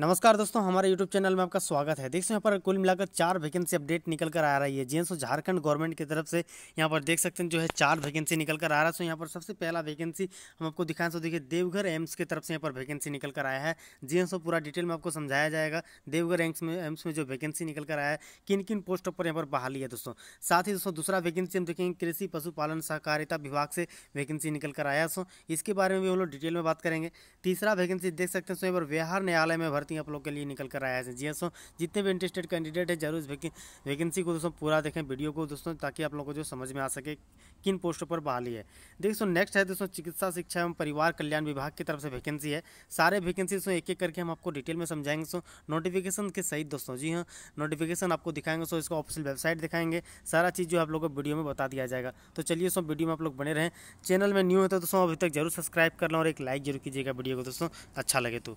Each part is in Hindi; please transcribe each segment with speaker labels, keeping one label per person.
Speaker 1: नमस्कार दोस्तों हमारे YouTube चैनल में आपका स्वागत है देख सकते हैं यहाँ पर कुल मिलाकर चार वैकेंसी अपडेट निकल कर आ रही है जी सो झारखंड गवर्नमेंट की तरफ से यहाँ पर देख सकते हैं जो है चार वैकेंसी निकल कर आ रहा है सो यहाँ पर सबसे पहला वैकेंसी हम आपको दिखाएं सो देखिए देवघर एम्स की तरफ से यहाँ पर वैकेंसी निकल कर आया है जी पूरा डिटेल में आपको समझाया जाएगा देवघर एम्स में एम्स में जो वैकेंसी निकल कर आया है किन किन पोस्टों पर यहाँ पर बहाली है दोस्तों साथ ही दोस्तों दूसरा वैकेंसी हम देखेंगे कृषि पशुपालन सहकारिता विभाग से वैकेंसी निकल कर आया सो इसके बारे में भी हम लोग डिटेल में बात करेंगे तीसरा वैकेंसी देख सकते हैं सो यहाँ पर बिहार न्यायालय में भर्ती भर्ती आप लोग के लिए निकल कर आया है जी हाँ, दोस्तों जितने भी इंटरेस्टेड कैंडिडेट है जरूर वैकेंसी को दोस्तों पूरा देखें वीडियो को दोस्तों ताकि आप लोग को जो समझ में आ सके किन पोस्टों पर बहाली है देखो नेक्स्ट है दोस्तों चिकित्सा शिक्षा एवं परिवार कल्याण विभाग की तरफ से वैकेंसी है सारे वैकेंसी दोस्तों एक एक करके हम आपको डिटेल में समझाएंगे सो नोटिफिकेशन के सहित दोस्तों जी हाँ नोटिफिकेशन आपको दिखाएंगे सो इसका ऑफिशियल वेबसाइट दिखाएंगे सारा चीज़ जो आप लोग को वीडियो में बता दिया जाएगा तो चलिए सो वीडियो में आप लोग बने रहें चैनल में न्यू है तो दोस्तों अभी तक जरूर सब्सक्राइब कर लो और एक लाइक जरूर कीजिएगा वीडियो को दोस्तों अच्छा लगे तो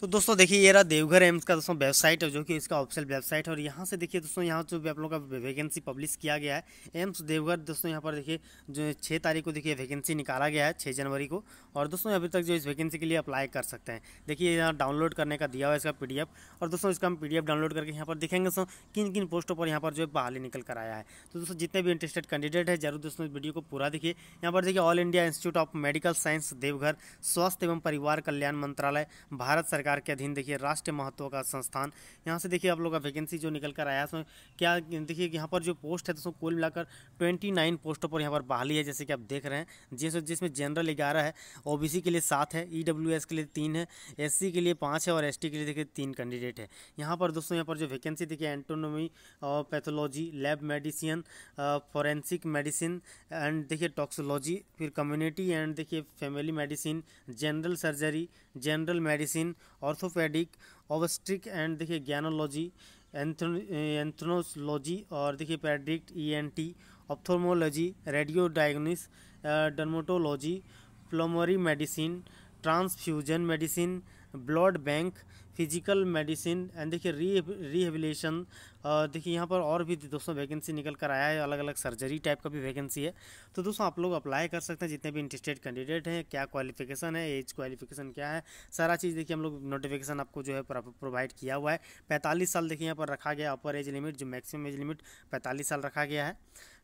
Speaker 1: तो दोस्तों देखिए ये रहा देवघर एम्स का दोस्तों वेबसाइट है जो कि इसका ऑफिशियल वेबसाइट है और यहाँ से देखिए दोस्तों यहाँ जो भी आप लोगों का वैकेंसी पब्लिश किया गया है एम्स देवघर दोस्तों यहाँ पर देखिए जो छः तारीख को देखिए वैकेंसी निकाला गया है छः जनवरी को और दोस्तों अभी तक जो इस वैकेंसी के लिए अप्लाई कर सकते हैं देखिए यहाँ डाउनलोड करने का दिया हुआ है इसका पी और दोस्तों इसका हम पी डाउनलोड करके यहाँ पर देखेंगे दोस्तों किन किन पोस्टों पर यहाँ पर जो है बहाली निकल कर आया है तो दोस्तों जितने भी इंटरेस्टेड कैंडिडेट है जरूर दोस्तों इस वीडियो को पूरा देखिए यहाँ पर देखिए all India institute of medical science Deoghar स्वास्थ्य एवं परिवार कल्याण मंत्रालय भारत सरकार सरकार के अधीन देखिए राष्ट्रीय महत्व का संस्थान यहाँ से देखिए आप लोग का वैकेंसी जो निकल कर आया है क्या देखिए यहाँ पर जो पोस्ट है दोस्तों कुल मिलाकर ट्वेंटी नाइन पोस्टों पर यहाँ पर बहाली है जैसे कि आप देख रहे हैं जिस जिसमें जनरल ग्यारह है ओ के लिए सात है ई e के लिए तीन है एस के लिए पाँच है और एस के लिए देखिए तीन कैंडिडेट है यहाँ पर दोस्तों यहाँ पर जो वैकेंसी देखिए एंटोनोमी और pathology lab medicine forensic medicine and देखिए टॉक्सोलॉजी फिर कम्युनिटी एंड देखिए family medicine general surgery general medicine orthopaedic obstetric and देखिए ज्ञानोलॉजी एंथ्रोनोलॉजी eh, और देखिए paediatric ENT ophthalmology radio diagnosis dermatology pulmonary medicine transfusion medicine blood bank physical medicine and देखिए री रिहेबिलेशन देखिए यहाँ पर और भी दोस्तों वैकेंसी निकल कर आया है अलग अलग सर्जरी टाइप का भी वैकेंसी है तो दोस्तों आप लोग अप्लाई कर सकते हैं जितने भी इंटरेस्टेड कैंडिडेट हैं क्या क्वालिफिकेशन है एज क्वालिफिकेशन क्या है सारा चीज़ देखिए हम लोग नोटिफिकेशन आपको जो है प्रोवाइड किया हुआ है पैंतालीस साल देखिए यहाँ पर रखा गया अपर एज लिमिट जो मैक्सिमम एज लिमिट पैंतालीस साल रखा गया है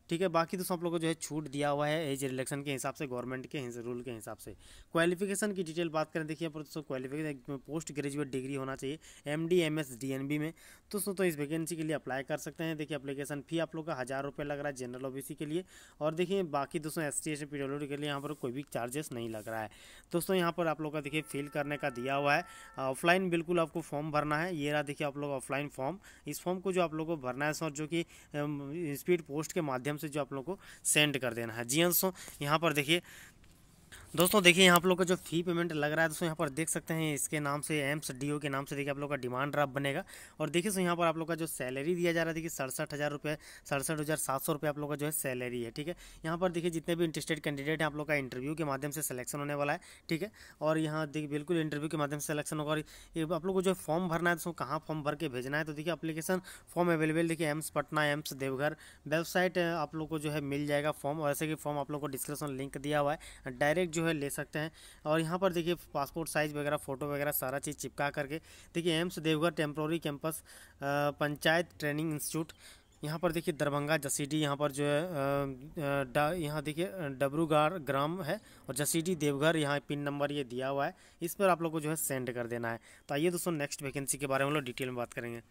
Speaker 1: ठीक है बाकी तो सब लोग को जो है छूट दिया हुआ है एज रिलेक्शन के हिसाब से गवर्नमेंट के रूल के हिसाब से क्वालिफिकेशन की डिटेल बात करें देखिए पर दोस्तों क्वालिफिकेशन पोस्ट ग्रेजुएट डिग्री होना चाहिए M D M S D N B में दोस्तों तो इस वैकेंसी के लिए अप्लाई कर सकते हैं देखिए अप्लीकेशन फ़ी आप लोग का हज़ार रुपये लग रहा है जनरल ओ के लिए और देखिए बाकी दोस्तों एस टी एस के लिए यहाँ पर कोई भी चार्जेस नहीं लग रहा है दोस्तों यहाँ पर आप लोग का देखिए फिल करने का दिया हुआ है ऑफलाइन बिल्कुल आपको फॉर्म भरना है ये रहा देखिए आप लोग ऑफलाइन फॉर्म इस फॉर्म को जो आप लोग को भरना है सर जो कि स्पीड पोस्ट के माध्यम से जो आप लोग को सेंड कर देना है जी अंशों यहाँ पर देखिए दोस्तों देखिए यहाँ आप लोग का जो फी पेमेंट लग रहा है दोस्तों यहाँ पर देख सकते हैं इसके नाम से एम्स डीओ के नाम से देखिए आप लोग का डिमांड ड्राफ्ट बनेगा और देखिए सो यहाँ पर आप लोग का जो सैलरी दिया जा रहा है देखिए सड़सठ हज़ार रुपये सड़सठ हज़ार सात सौ रुपये आप लोग का जो है सैलरी है ठीक है यहाँ पर देखिए जितने भी इंटरेस्टेड कैंडिडेट हैं आप लोग का इंटरव्यू के माध्यम से सलेक्शन होने वाला है ठीक है और यहाँ देखिए बिल्कुल इंटरव्यू के माध्यम से सलेक्शन होगा और आप लोग को जो फॉर्म भरना है दोस्तों कहाँ फॉर्म भर के भेजना है तो देखिए अपलीकेशन फॉर्म अवेलेबल देखिए AIIMS Patna AIIMS Deoghar website आप लोग को जो है मिल जाएगा फॉर्म वैसे कि फॉर्म आप लोग को डिस्क्रिप्शन लिंक दिया हुआ है डायरेक्ट जो है ले सकते हैं और यहाँ पर देखिए पासपोर्ट साइज़ वगैरह फ़ोटो वगैरह सारा चीज़ चिपका करके देखिए AIIMS Deoghar temporary campus panchayat training institute यहाँ पर देखिए दरभंगा जसीडी यहाँ पर जो है यहाँ देखिए डबरूगार ग्राम है और जसीडी देवघर यहाँ पिन नंबर ये दिया हुआ है इस पर आप लोग को जो है सेंड कर देना है तो आइए दोस्तों नेक्स्ट वैकेंसी के बारे में हम लोग डिटेल में बात करेंगे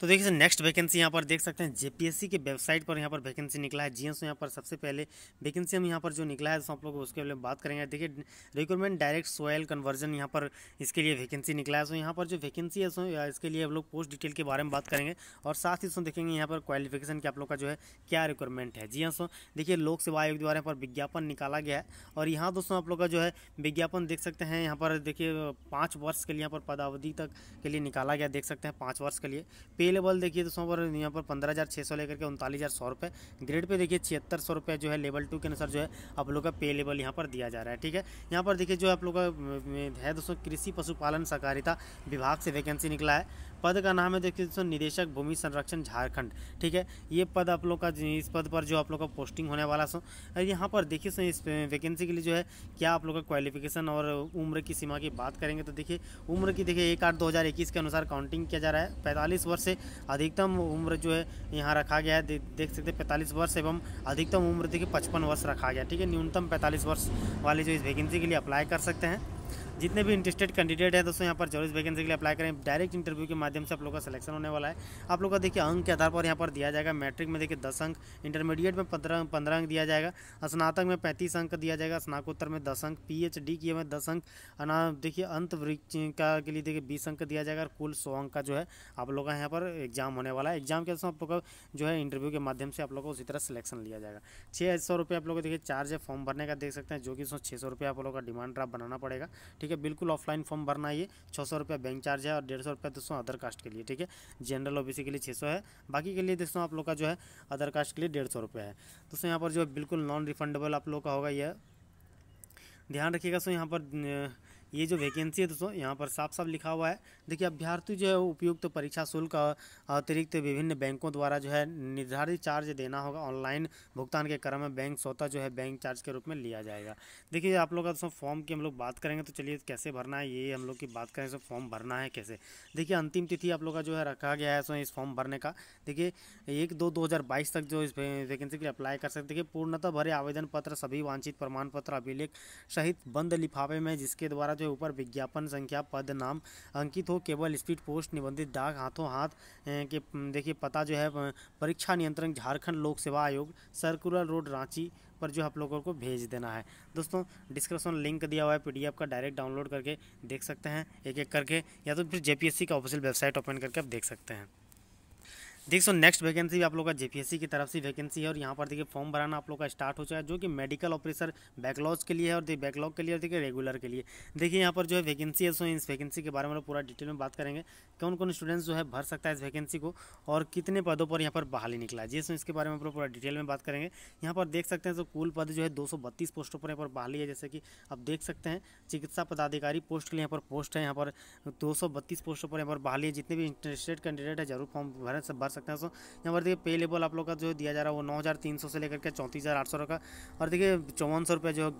Speaker 1: तो देखिए सर नेक्स्ट वैकेंसी यहाँ पर देख सकते हैं जेपीएससी के वेबसाइट पर यहाँ पर वैकेंसी निकला है जीएस यहाँ पर सबसे पहले वैकेंसी हम यहाँ पर जो निकला है तो आप लोग उसके लिए बात करेंगे देखिए रिक्वायरमेंट डायरेक्ट सोयल कन्वर्जन यहाँ पर इसके लिए वैकेंसी निकला है सो यहाँ पर जो वैकेंसी है सो इसके लिए हम लोग पोस्ट डिटेल के बारे में बात करेंगे और साथ ही सो देखेंगे यहाँ पर क्वालिफिकेशन के आप लोग का जो है क्या रिक्वायरमेंट है जी सो देखिए लोक सेवा आयोग द्वारा यहाँ पर विज्ञापन निकाला गया है और यहाँ दोस्तों आप लोग का जो है विज्ञापन देख सकते हैं यहाँ पर देखिए पाँच वर्ष के लिए यहाँ पर पदावधि तक के लिए निकाला गया देख सकते हैं पाँच वर्ष के लिए पे पे लेवल देखिए दोस्तों पर यहाँ पर पंद्रह हज़ार छः सौ लेकर के उनतालीस हज़ार सौ रुपये ग्रेड पे देखिए छिहत्तर सौ रुपये जो है लेवल टू के अनुसार जो है आप लोग का पे लेवल यहाँ पर दिया जा रहा है ठीक है यहाँ पर देखिए जो आप लोग का है दोस्तों कृषि पशुपालन सहकारिता विभाग से वैकेंसी निकला है पद का नाम है देखिए दोस्तों निदेशक भूमि संरक्षण झारखंड ठीक है ये पद आप लोग का इस पद पर जो आप लोग का पोस्टिंग होने वाला सो यहाँ पर देखिए सो इस वैकेंसी के लिए जो है क्या आप लोग का क्वालिफिकेशन और उम्र की सीमा की बात करेंगे तो देखिए उम्र की देखिए एक आठ दो हज़ार इक्कीस के अनुसार काउंटिंग किया जा रहा है पैंतालीस वर्ष से अधिकतम उम्र जो है यहाँ रखा गया है देख सकते हैं पैंतालीस वर्ष एवं अधिकतम उम्र देखिए पचपन वर्ष रखा गया ठीक है न्यूनतम पैंतालीस वर्ष वाले जो इस वैकेंसी के लिए अप्लाई कर सकते हैं जितने भी इंटरेस्टेड कैंडिडेट हैं दोस्तों यहाँ पर चौबीस वैकेंसी के लिए अप्लाई करें डायरेक्ट इंटरव्यू के माध्यम से आप लोग का सिलेक्शन होने वाला है आप लोग का देखिए अंक के आधार पर यहाँ पर दिया जाएगा मैट्रिक में देखिए दस अंक इंटरमीडिएट में पंद्रह पंद्रह अंक दिया जाएगा स्नातक में पैंतीस अंक दिया जाएगा स्नाकोत्तर में दस अंक पी एच डी किए में दस अंक अना देखिए अंत का के लिए देखिए बीस अंक दिया जाएगा और कुल सौ अंक का जो है आप लोग का यहाँ पर एग्जाम होने वाला है एग्जाम के दोस्तों आप लोग का जो है इंटरव्यू के माध्यम से आप लोग का उसी तरह सिलेक्शन लिया जाएगा छः सौ रुपये आप लोग देखिए चार्ज है फॉर्म भरने का देख सकते हैं जो कि दोस्तों छः सौ रुपये आप लोग का डिमांड ड्राफ्ट बनाना पड़ेगा ठीक ठीक है बिल्कुल ऑफलाइन फॉर्म भरना ये छः सौ रुपया बैंक चार्ज है और डेढ़ सौ रुपया दोस्तों अदर कास्ट के लिए ठीक है जनरल ओबीसी के लिए छः सौ है बाकी के लिए दोस्तों आप लोग का जो है अदर कास्ट के लिए डेढ़ सौ रुपया है दोस्तों यहाँ पर जो है बिल्कुल नॉन रिफंडेबल आप लोग का होगा यह ध्यान रखिएगा सो यहाँ पर ये जो वैकेंसी है दोस्तों यहाँ पर साफ साफ लिखा हुआ है देखिए अभ्यर्थी जो है उपयुक्त तो परीक्षा शुल्क अतिरिक्त विभिन्न बैंकों द्वारा जो है निर्धारित चार्ज देना होगा ऑनलाइन भुगतान के क्रम में बैंक स्वतः जो है बैंक चार्ज के रूप में लिया जाएगा देखिए आप लोग का दोस्तों फॉर्म की हम लोग बात करेंगे तो चलिए कैसे भरना है ये हम लोग की बात करें फॉर्म भरना है कैसे देखिए अंतिम तिथि आप लोग का जो है रखा गया है सो इस फॉर्म भरने का देखिए एक दो दो हज़ार बाईस तक जो इस वैकेंसी के लिए अप्लाई कर सकते देखिए पूर्णतः भरे आवेदन पत्र सभी वांछित प्रमाण पत्र अभिलेख सहित बंद लिफाफे में जिसके द्वारा जो ऊपर विज्ञापन संख्या पद नाम अंकित हो केवल स्पीड पोस्ट निबंधित डाक हाथों हाथ के देखिए पता जो है परीक्षा नियंत्रण झारखंड लोक सेवा आयोग सर्कुलर रोड रांची पर जो आप लोगों को भेज देना है दोस्तों डिस्क्रिप्शन लिंक दिया हुआ है पीडीएफ का डायरेक्ट डाउनलोड करके देख सकते हैं एक एक करके या तो फिर जेपीएससी का ऑफिशियल वेबसाइट ओपन करके आप देख सकते हैं देख सो नेक्स्ट वैकेंसी भी आप लोग का जेपीएससी की तरफ से वैकेंसी है और यहाँ पर देखिए फॉर्म भराना आप लोग का स्टार्ट हो चुका है जो कि मेडिकल ऑफिसर बैकलॉज के लिए है और देखिए बैकलॉग के लिए और देखिए रेगुलर के लिए देखिए यहाँ पर जो है वैकेंसी है सो इस वैकेंसी के बारे में पूरा डिटेल में बात करेंगे कौन कौन स्टूडेंट्स जो है भर सकता है इस वैकेंसी को और कितने पदों पर यहाँ पर बहाली निकला है जिसमें इसके बारे में आप पूरा डिटेल में बात करेंगे यहाँ पर देख सकते हैं तो कुल पद जो है दो पोस्टों पर यहाँ पर बहाली है जैसे कि आप देख सकते हैं चिकित्सा पदाधिकारी पोस्ट के लिए यहाँ पर पोस्ट है यहाँ पर दो पोस्टों पर यहाँ पर बहाली है जितने भी इंटरेस्टेड कैंडिडेट है जरूर फॉर्म भर सकते हैं सो यहाँ पर देखिए पे लेवल आप लोग का जो दिया जा रहा है वो नौ हज़ार तीन सौ से लेकर के चौंतीस हज़ार आठ सौ का और देखिए चौवन सौ रुपये जो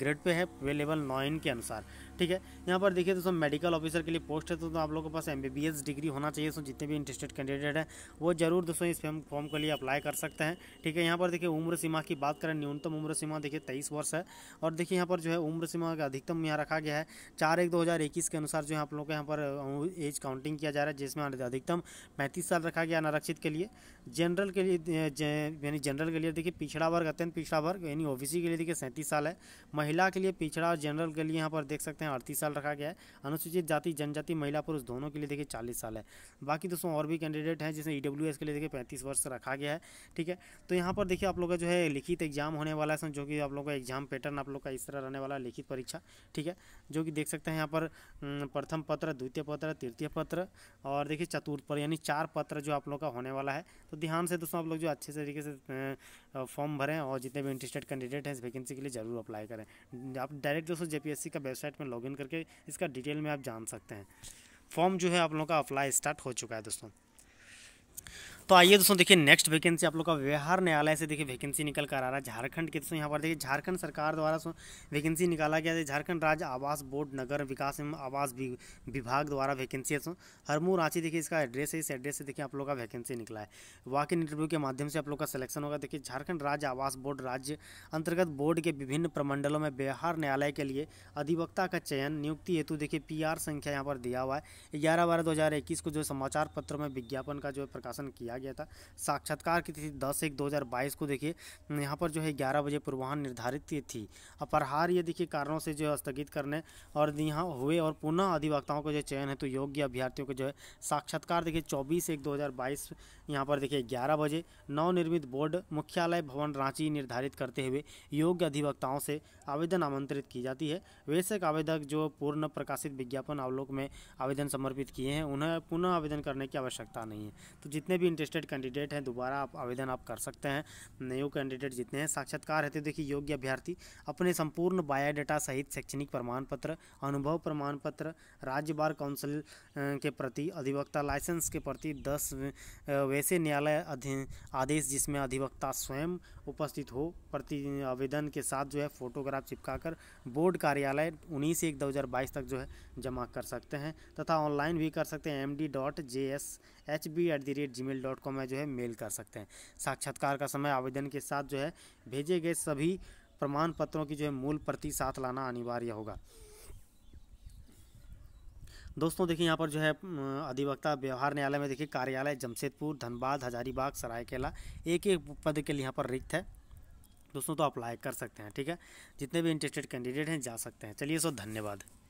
Speaker 1: ग्रेड पे है पे लेवल नाइन के अनुसार ठीक है यहाँ पर देखिए दोस्तों मेडिकल ऑफिसर के लिए पोस्ट है तो, तो आप लोगों के पास एम डिग्री होना चाहिए दोस्तों जितने भी इंटरेस्टेड कैंडिडेट हैं वो जरूर दोस्तों इस फॉर्म के लिए अप्लाई कर सकते हैं ठीक है यहाँ पर देखिए उम्र सीमा की बात करें न्यूनतम उम्र सीमा देखिए तेईस वर्ष है और देखिए यहाँ पर जो है उम्र सीमा का अधिकतम यहाँ रखा गया है चार एक दो के अनुसार जो है आप लोग यहाँ पर एज काउंटिंग किया जा रहा है जिसमें अधिकतम पैंतीस साल रखा गया अनारक्षित के लिए जनरल के लिए यानी जनरल के लिए देखिए पिछड़ा वर्ग अत्यंत पिछड़ा वर्ग यानी ओबीसी के लिए देखिए सैंतीस साल है महिला के लिए पिछड़ा और जनरल के लिए यहाँ पर देख सकते हैं हैं अड़तीस साल रखा गया है अनुसूचित जाति जनजाति महिला पुरुष दोनों के लिए देखिए चालीस साल है बाकी दोस्तों और भी कैंडिडेट हैं जिसमें ई e के लिए देखिए पैंतीस वर्ष रखा गया है ठीक है तो यहाँ पर देखिए आप लोग का जो है लिखित एग्जाम होने वाला है जो कि आप लोग का एग्जाम पैटर्न आप लोग का इस तरह रहने वाला है लिखित परीक्षा ठीक है जो कि देख सकते हैं यहाँ पर प्रथम पत्र द्वितीय पत्र तृतीय पत्र और देखिए चतुर्थ पत्र यानी चार पत्र जो आप लोग का होने वाला है तो ध्यान से दोस्तों आप लोग जो अच्छे तरीके से फॉर्म भरें और जितने भी इंटरेस्टेड कैंडिडेट हैं इस वैकेंसी के लिए ज़रूर अप्लाई करें आप डायरेक्ट दोस्तों जे का वेबसाइट में लॉगिन करके इसका डिटेल में आप जान सकते हैं फॉर्म जो है आप लोगों का अप्लाई स्टार्ट हो चुका है दोस्तों तो आइए दोस्तों देखिए नेक्स्ट वैकेंसी आप लोग का व्यवहार न्यायालय से देखिए वैकेंसी निकल कर आ रहा है झारखंड के दोस्तों यहाँ पर देखिए झारखंड सरकार द्वारा वैकेंसी निकाला गया है झारखंड राज्य आवास बोर्ड नगर विकास एवं आवास विभाग द्वारा वैकेंसी है हरमू रांची देखिए इसका एड्रेस है इस एड्रेस से देखिए आप लोग का वैकेंसी निकला है वाक इन इंटरव्यू के माध्यम से आप लोग का सिलेक्शन होगा देखिए झारखंड राज्य आवास बोर्ड राज्य अंतर्गत बोर्ड के विभिन्न प्रमंडलों में व्यवहार न्यायालय के लिए अधिवक्ता का चयन नियुक्ति हेतु देखिए पी संख्या यहाँ पर दिया हुआ है ग्यारह बारह दो को जो समाचार पत्रों में विज्ञापन का जो प्रकाशन किया किया गया था साक्षात्कार की तिथि दस एक दो हज़ार बाईस को देखिए यहाँ पर जो है ग्यारह बजे पूर्वाहन निर्धारित थी अपरहार ये देखिए कारणों से जो है स्थगित करने और यहाँ हुए और पुनः अधिवक्ताओं का जो चयन है तो योग्य अभ्यर्थियों को जो है साक्षात्कार देखिए चौबीस एक दो यहाँ पर देखिए ग्यारह बजे नवनिर्मित बोर्ड मुख्यालय भवन रांची निर्धारित करते हुए योग्य अधिवक्ताओं से आवेदन आमंत्रित की जाती है वैसे आवेदक जो पूर्ण प्रकाशित विज्ञापन अवलोक में आवेदन समर्पित किए हैं उन्हें पुनः आवेदन करने की आवश्यकता नहीं है तो जितने भी लिस्टेड कैंडिडेट हैं दोबारा आप आवेदन आप कर सकते हैं नयो कैंडिडेट जितने हैं साक्षात्कार हेतु देखिए योग्य अभ्यर्थी अपने संपूर्ण बायोडाटा सहित शैक्षणिक प्रमाण पत्र अनुभव प्रमाण पत्र राज्य बार काउंसिल के प्रति अधिवक्ता लाइसेंस के प्रति दस वैसे न्यायालय आदेश जिसमें अधिवक्ता स्वयं उपस्थित हो प्रति आवेदन के साथ जो है फोटोग्राफ चिपकाकर बोर्ड कार्यालय उन्नीस एक दो तक जो है जमा कर सकते हैं तथा ऑनलाइन भी कर सकते हैं M D dot J S H B at the rate gmail dot com में जो है मेल कर सकते हैं साक्षात्कार का समय आवेदन के साथ जो है भेजे गए सभी प्रमाण पत्रों की जो है मूल प्रति साथ लाना अनिवार्य होगा दोस्तों देखिए यहाँ पर जो है अधिवक्ता व्यवहार न्यायालय में देखिए कार्यालय जमशेदपुर धनबाद हजारीबाग सरायकेला एक एक पद के लिए यहाँ पर रिक्त है दोस्तों तो अप्लाई कर सकते हैं ठीक है जितने भी इंटरेस्टेड कैंडिडेट हैं जा सकते हैं चलिए सो धन्यवाद